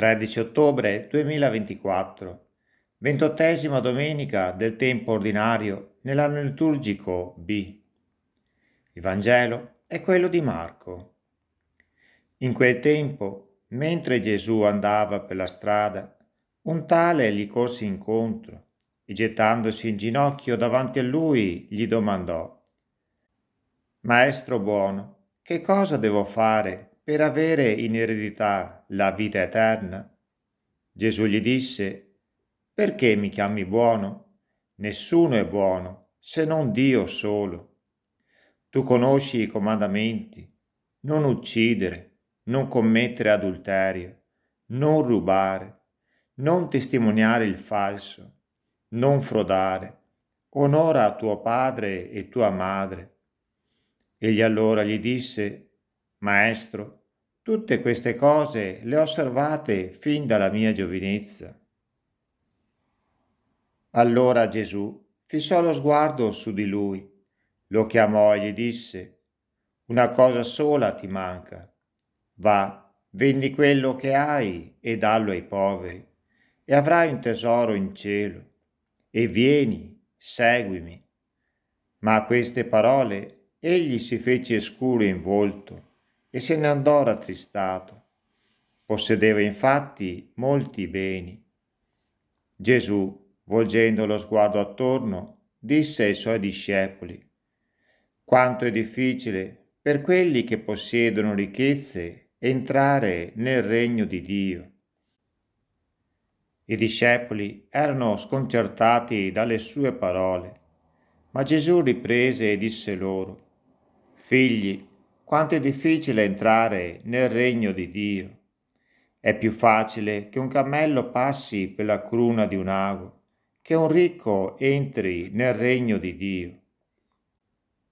13 ottobre 2024, ventottesima domenica del tempo ordinario nell'anno liturgico B. Il Vangelo è quello di Marco. In quel tempo, mentre Gesù andava per la strada, un tale gli corse incontro e gettandosi in ginocchio davanti a lui gli domandò Maestro buono, che cosa devo fare per avere in eredità la vita eterna? Gesù gli disse, perché mi chiami buono? Nessuno è buono, se non Dio solo. Tu conosci i comandamenti, non uccidere, non commettere adulterio, non rubare, non testimoniare il falso, non frodare, onora tuo padre e tua madre. Egli allora gli disse, Maestro, tutte queste cose le ho osservate fin dalla mia giovinezza. Allora Gesù fissò lo sguardo su di lui, lo chiamò e gli disse, una cosa sola ti manca. Va, vendi quello che hai e dallo ai poveri, e avrai un tesoro in cielo. E vieni, seguimi. Ma a queste parole egli si fece scuro in volto e se ne andò rattristato. Possedeva infatti molti beni. Gesù, volgendo lo sguardo attorno, disse ai suoi discepoli, quanto è difficile per quelli che possiedono ricchezze entrare nel regno di Dio. I discepoli erano sconcertati dalle sue parole, ma Gesù riprese e disse loro, Figli, quanto è difficile entrare nel regno di Dio. È più facile che un cammello passi per la cruna di un ago, che un ricco entri nel regno di Dio.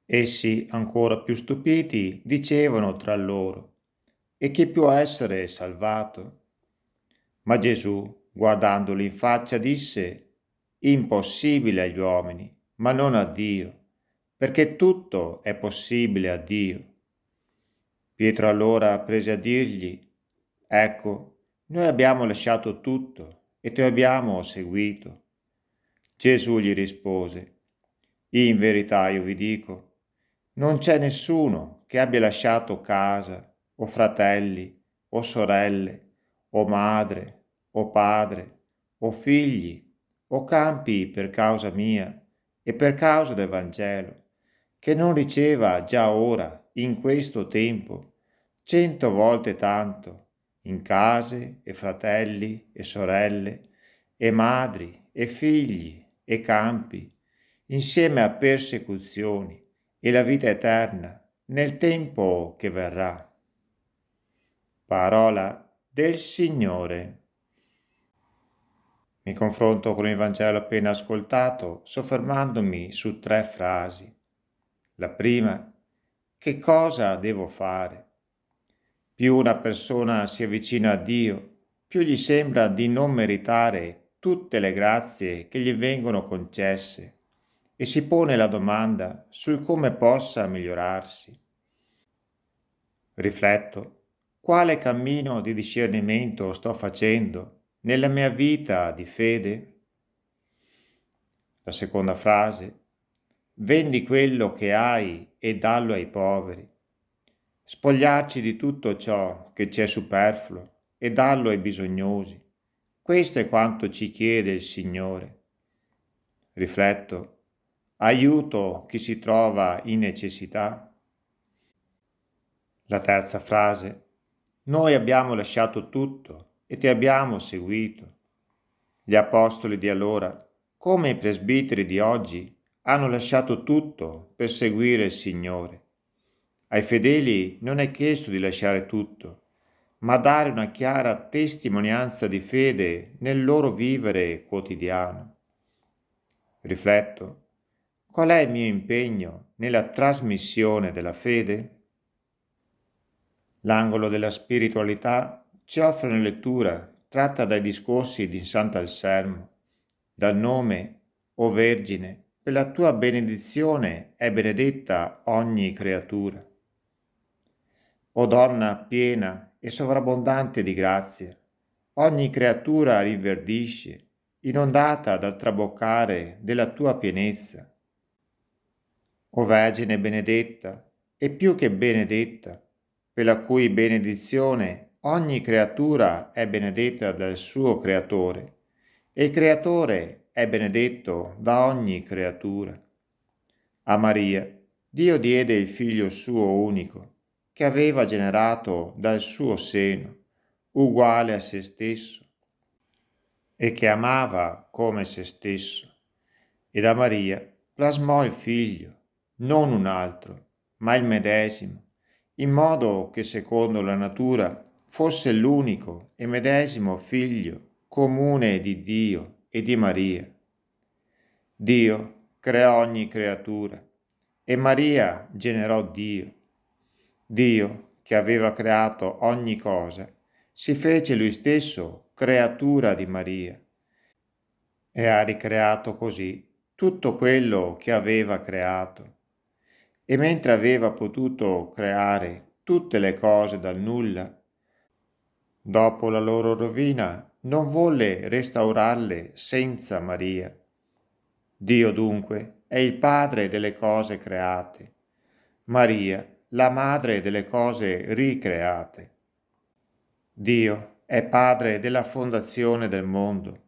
Essi, ancora più stupiti, dicevano tra loro, e chi può essere salvato? Ma Gesù, guardandoli in faccia, disse, impossibile agli uomini, ma non a Dio, perché tutto è possibile a Dio. Pietro allora prese a dirgli, Ecco, noi abbiamo lasciato tutto e ti abbiamo seguito. Gesù gli rispose, In verità io vi dico, non c'è nessuno che abbia lasciato casa, o fratelli, o sorelle, o madre, o padre, o figli, o campi per causa mia e per causa del Vangelo, che non riceva già ora in questo tempo, cento volte tanto, in case e fratelli e sorelle, e madri e figli e campi, insieme a persecuzioni e la vita eterna nel tempo che verrà. Parola del Signore. Mi confronto con il Vangelo appena ascoltato, soffermandomi su tre frasi. La prima che cosa devo fare? Più una persona si avvicina a Dio, più gli sembra di non meritare tutte le grazie che gli vengono concesse e si pone la domanda su come possa migliorarsi. Rifletto, quale cammino di discernimento sto facendo nella mia vita di fede? La seconda frase, vendi quello che hai e dallo ai poveri. Spogliarci di tutto ciò che ci è superfluo e dallo ai bisognosi. Questo è quanto ci chiede il Signore. Rifletto, aiuto chi si trova in necessità. La terza frase, noi abbiamo lasciato tutto e ti abbiamo seguito. Gli apostoli di allora, come i presbiteri di oggi, hanno lasciato tutto per seguire il Signore. Ai fedeli non è chiesto di lasciare tutto, ma dare una chiara testimonianza di fede nel loro vivere quotidiano. Rifletto, qual è il mio impegno nella trasmissione della fede? L'angolo della spiritualità ci offre una lettura tratta dai discorsi di Sant'Anselmo, dal nome, o Vergine, e la tua benedizione è benedetta ogni creatura. O donna piena e sovrabbondante di grazia, ogni creatura riverdisce, inondata dal traboccare della tua pienezza. O Vergine benedetta e più che benedetta, per la cui benedizione ogni creatura è benedetta dal suo Creatore, e il Creatore è benedetto da ogni creatura. A Maria Dio diede il figlio suo unico, che aveva generato dal suo seno, uguale a se stesso, e che amava come se stesso. E da Maria plasmò il figlio, non un altro, ma il medesimo, in modo che secondo la natura fosse l'unico e medesimo figlio comune di Dio e di Maria. Dio creò ogni creatura e Maria generò Dio. Dio, che aveva creato ogni cosa, si fece lui stesso creatura di Maria e ha ricreato così tutto quello che aveva creato. E mentre aveva potuto creare tutte le cose dal nulla, dopo la loro rovina non volle restaurarle senza Maria. Dio dunque è il Padre delle cose create, Maria la Madre delle cose ricreate. Dio è Padre della fondazione del mondo,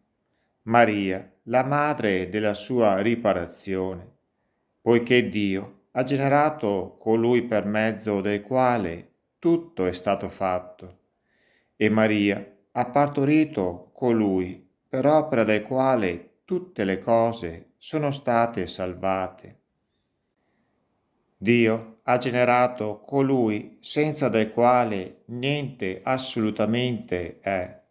Maria la Madre della sua riparazione, poiché Dio ha generato colui per mezzo del quale tutto è stato fatto, e Maria ha partorito colui per opera del quale tutte le cose sono state salvate. Dio ha generato colui senza del quale niente assolutamente è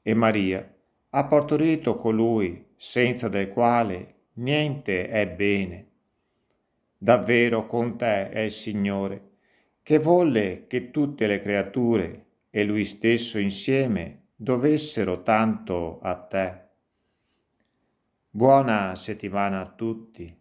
e Maria ha partorito colui senza del quale niente è bene. Davvero con te è il Signore, che volle che tutte le creature e Lui stesso insieme dovessero tanto a te. Buona settimana a tutti.